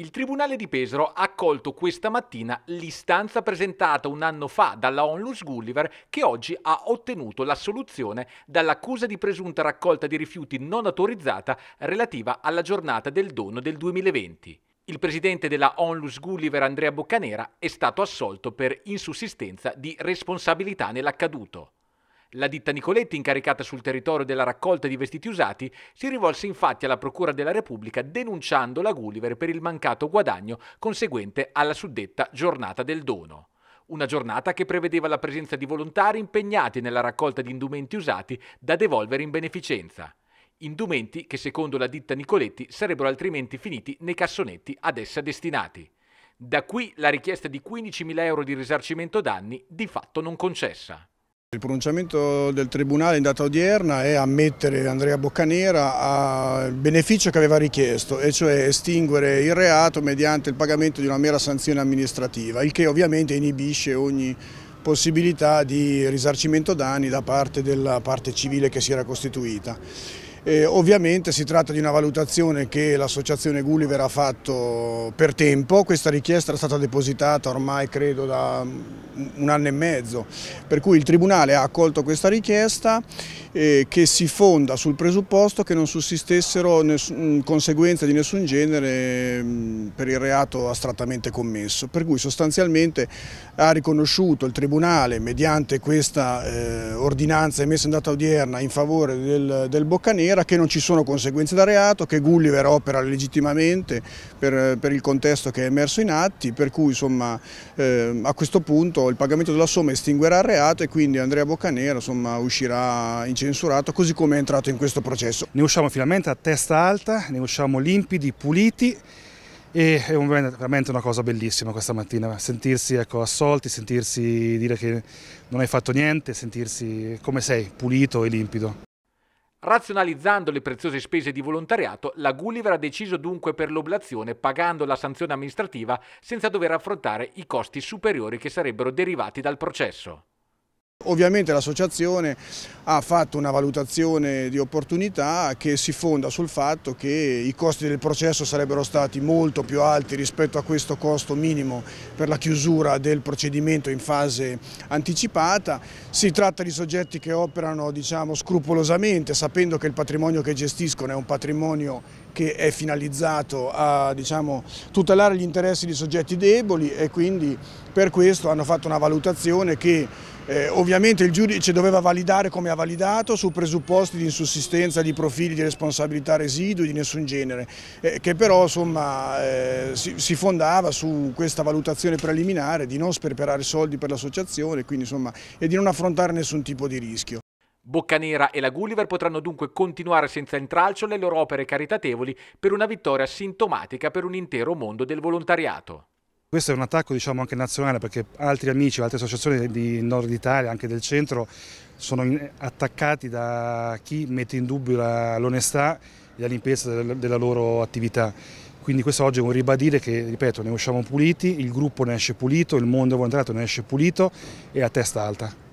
Il Tribunale di Pesaro ha accolto questa mattina l'istanza presentata un anno fa dalla Onlus Gulliver che oggi ha ottenuto l'assoluzione dall'accusa di presunta raccolta di rifiuti non autorizzata relativa alla giornata del dono del 2020. Il presidente della Onlus Gulliver Andrea Boccanera è stato assolto per insussistenza di responsabilità nell'accaduto. La ditta Nicoletti, incaricata sul territorio della raccolta di vestiti usati, si rivolse infatti alla Procura della Repubblica denunciando la Gulliver per il mancato guadagno conseguente alla suddetta giornata del dono. Una giornata che prevedeva la presenza di volontari impegnati nella raccolta di indumenti usati da devolvere in beneficenza. Indumenti che secondo la ditta Nicoletti sarebbero altrimenti finiti nei cassonetti ad essa destinati. Da qui la richiesta di 15.000 euro di risarcimento danni di fatto non concessa. Il pronunciamento del Tribunale in data odierna è ammettere Andrea Boccanera al beneficio che aveva richiesto, e cioè estinguere il reato mediante il pagamento di una mera sanzione amministrativa, il che ovviamente inibisce ogni possibilità di risarcimento danni da parte della parte civile che si era costituita. Eh, ovviamente si tratta di una valutazione che l'associazione Gulliver ha fatto per tempo, questa richiesta è stata depositata ormai credo da un anno e mezzo, per cui il Tribunale ha accolto questa richiesta eh, che si fonda sul presupposto che non sussistessero mm, conseguenze di nessun genere mh, mm, per il reato astrattamente commesso, per cui sostanzialmente ha riconosciuto il Tribunale mediante questa eh, ordinanza emessa in data odierna in favore del, del Boccanero maniera che non ci sono conseguenze da reato, che Gulliver opera legittimamente per, per il contesto che è emerso in atti, per cui insomma, eh, a questo punto il pagamento della somma estinguerà il reato e quindi Andrea Boccanera insomma, uscirà incensurato così come è entrato in questo processo. Ne usciamo finalmente a testa alta, ne usciamo limpidi, puliti e è veramente una cosa bellissima questa mattina, sentirsi ecco, assolti, sentirsi dire che non hai fatto niente, sentirsi come sei, pulito e limpido. Razionalizzando le preziose spese di volontariato, la Gulliver ha deciso dunque per l'oblazione pagando la sanzione amministrativa senza dover affrontare i costi superiori che sarebbero derivati dal processo. Ovviamente l'associazione ha fatto una valutazione di opportunità che si fonda sul fatto che i costi del processo sarebbero stati molto più alti rispetto a questo costo minimo per la chiusura del procedimento in fase anticipata. Si tratta di soggetti che operano diciamo, scrupolosamente sapendo che il patrimonio che gestiscono è un patrimonio che è finalizzato a diciamo, tutelare gli interessi di soggetti deboli e quindi per questo hanno fatto una valutazione che eh, ovviamente il giudice doveva validare come ha validato su presupposti di insussistenza di profili di responsabilità residui di nessun genere, eh, che però insomma, eh, si, si, fondava su questa valutazione preliminare di non sperperare soldi per l'associazione e di non affrontare nessun tipo di rischio. Boccanera e la Gulliver potranno dunque continuare senza intralcio le loro opere caritatevoli per una vittoria sintomatica per un intero mondo del volontariato. Questo è un attacco diciamo, anche nazionale perché altri amici, altre associazioni di Nord Italia, anche del centro, sono attaccati da chi mette in dubbio l'onestà e la limpezza della loro attività. Quindi questo oggi è un ribadire che, ripeto, ne usciamo puliti, il gruppo ne esce pulito, il mondo volontariato ne esce pulito e a testa alta.